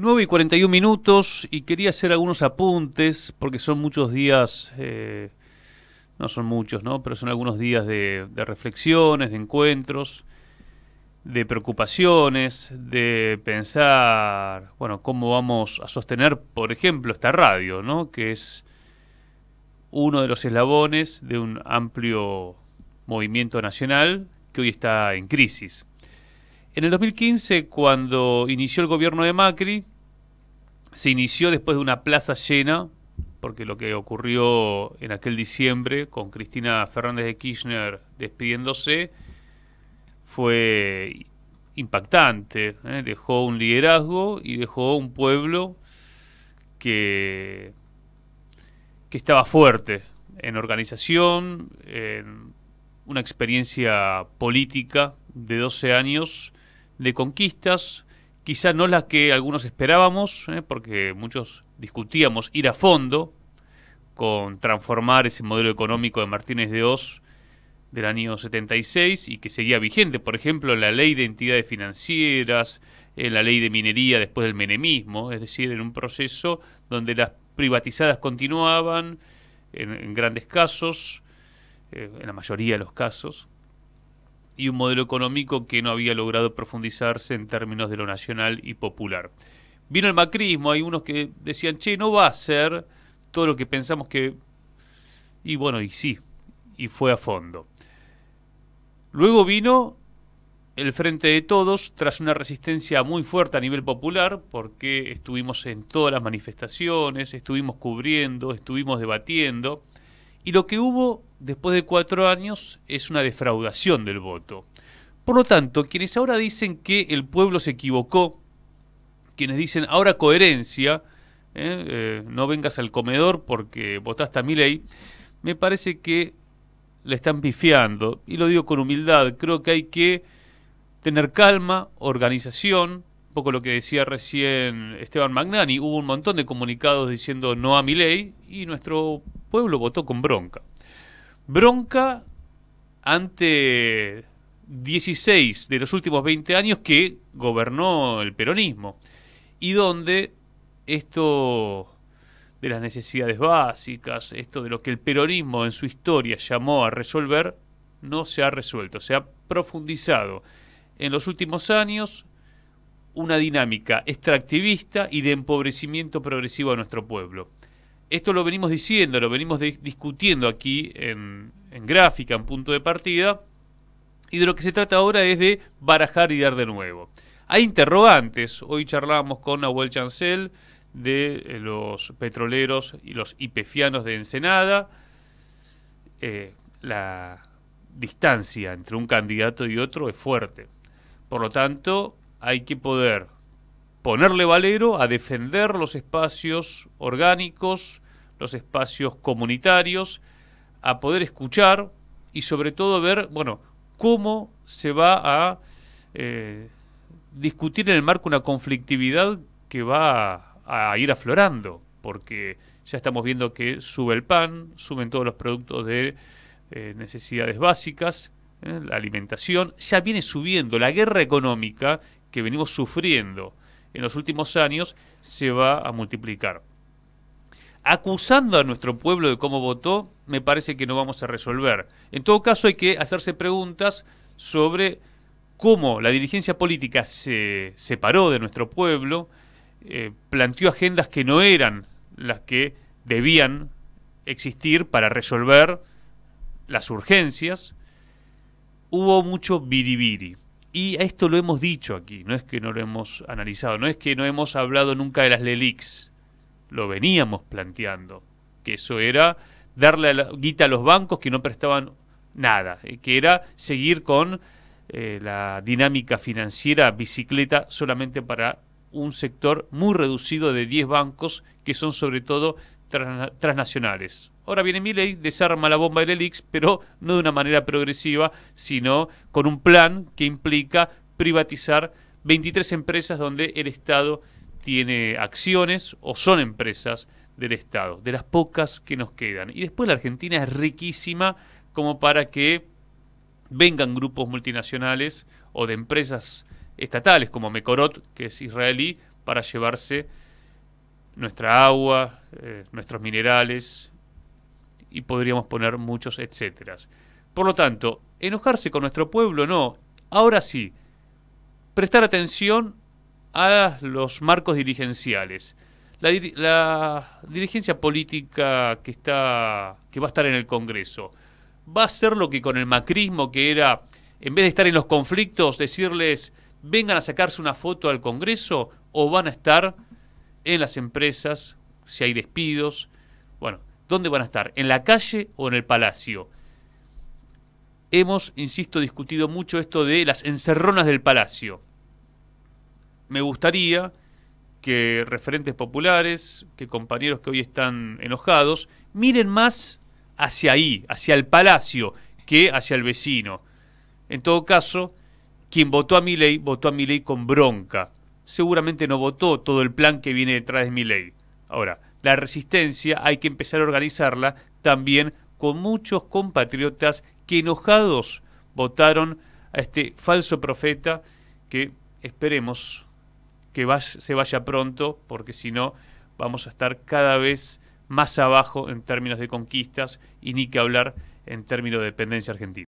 9 y 41 minutos y quería hacer algunos apuntes porque son muchos días, eh, no son muchos, ¿no? Pero son algunos días de, reflexiones, de encuentros, de preocupaciones, de pensar, bueno, cómo vamos a sostener, por ejemplo, esta radio, ¿no? Que es uno de los eslabones de un amplio movimiento nacional que hoy está en crisis. En el 2015, cuando inició el gobierno de Macri, se inició después de una plaza llena, porque lo que ocurrió en aquel diciembre con Cristina Fernández de Kirchner despidiéndose fue impactante. ¿eh? Dejó un liderazgo y dejó un pueblo que, que estaba fuerte en organización, en una experiencia política de 12 años de conquistas, quizá no la que algunos esperábamos, ¿eh? porque muchos discutíamos ir a fondo con transformar ese modelo económico de Martínez de Oz del año 76 y que seguía vigente, por ejemplo, en la ley de entidades financieras, en eh, la ley de minería después del menemismo, es decir, en un proceso donde las privatizadas continuaban en, grandes casos, eh, en la mayoría de los casos, y un modelo económico que no había logrado profundizarse en términos de lo nacional y popular. Vino el macrismo, hay unos que decían, che, no va a ser todo lo que pensamos que... Y bueno, y sí, y fue a fondo. Luego vino el Frente de Todos, tras una resistencia muy fuerte a nivel popular, porque estuvimos en todas las manifestaciones, estuvimos cubriendo, estuvimos debatiendo, y lo que hubo después de cuatro años es una defraudación del voto. Por lo tanto, quienes ahora dicen que el pueblo se equivocó, quienes dicen ahora coherencia, ¿eh? Eh, no vengas al comedor porque votaste a mi ley, me parece que le están pifiando. Y lo digo con humildad, creo que hay que tener calma, organización, un poco lo que decía recién Esteban Magnani, hubo un montón de comunicados diciendo no a mi ley y nuestro pueblo votó con bronca. Bronca ante 16 de los últimos 20 años que gobernó el peronismo y donde esto de las necesidades básicas, esto de lo que el peronismo en su historia llamó a resolver, no se ha resuelto, se ha profundizado en los últimos años una dinámica extractivista y de empobrecimiento progresivo a nuestro pueblo esto lo venimos diciendo, lo venimos discutiendo aquí en, gráfica, en punto de partida, y de lo que se trata ahora es de barajar y dar de nuevo. Hay interrogantes, hoy charlábamos con Abuel Chancel de eh, los petroleros y los ipefianos de Ensenada, eh, la distancia entre un candidato y otro es fuerte. Por lo tanto, hay que poder ponerle valero a defender los espacios orgánicos los espacios comunitarios, a poder escuchar y sobre todo ver, bueno, cómo se va a eh, discutir en el marco una conflictividad que va a, ir aflorando, porque ya estamos viendo que sube el pan, suben todos los productos de eh, necesidades básicas, ¿eh? la alimentación, ya viene subiendo, la guerra económica que venimos sufriendo en los últimos años se va a multiplicar acusando a nuestro pueblo de cómo votó, me parece que no vamos a resolver. En todo caso, hay que hacerse preguntas sobre cómo la dirigencia política se separó de nuestro pueblo, eh, planteó agendas que no eran las que debían existir para resolver las urgencias. Hubo mucho biribiri. Y a esto lo hemos dicho aquí, no es que no lo hemos analizado, no es que no hemos hablado nunca de las lelix lo veníamos planteando, que eso era darle la guita a los bancos que no prestaban nada, eh, que era seguir con eh, la dinámica financiera bicicleta solamente para un sector muy reducido de 10 bancos que son sobre todo transnacionales. Ahora viene ley, desarma la bomba del Elix, pero no de una manera progresiva, sino con un plan que implica privatizar 23 empresas donde el Estado tiene acciones o son empresas del Estado, de las pocas que nos quedan. Y después la Argentina es riquísima como para que vengan grupos multinacionales o de empresas estatales como Mecorot, que es israelí, para llevarse nuestra agua, eh, nuestros minerales y podríamos poner muchos etcétera. Por lo tanto, enojarse con nuestro pueblo no. Ahora sí, prestar atención a los marcos dirigenciales. La, dirigencia política que está que va a estar en el Congreso va a ser lo que con el macrismo que era en vez de estar en los conflictos decirles vengan a sacarse una foto al Congreso o van a estar en las empresas si hay despidos bueno dónde van a estar en la calle o en el Palacio hemos insisto discutido mucho esto de las encerronas del Palacio me gustaría que referentes populares, que compañeros que hoy están enojados, miren más hacia ahí, hacia el palacio, que hacia el vecino. En todo caso, quien votó a mi ley, votó a mi ley con bronca. Seguramente no votó todo el plan que viene detrás de mi ley. Ahora, la resistencia hay que empezar a organizarla también con muchos compatriotas que enojados votaron a este falso profeta que esperemos que se vaya pronto, porque si no vamos a estar cada vez más abajo en términos de conquistas y ni que hablar en términos de dependencia argentina.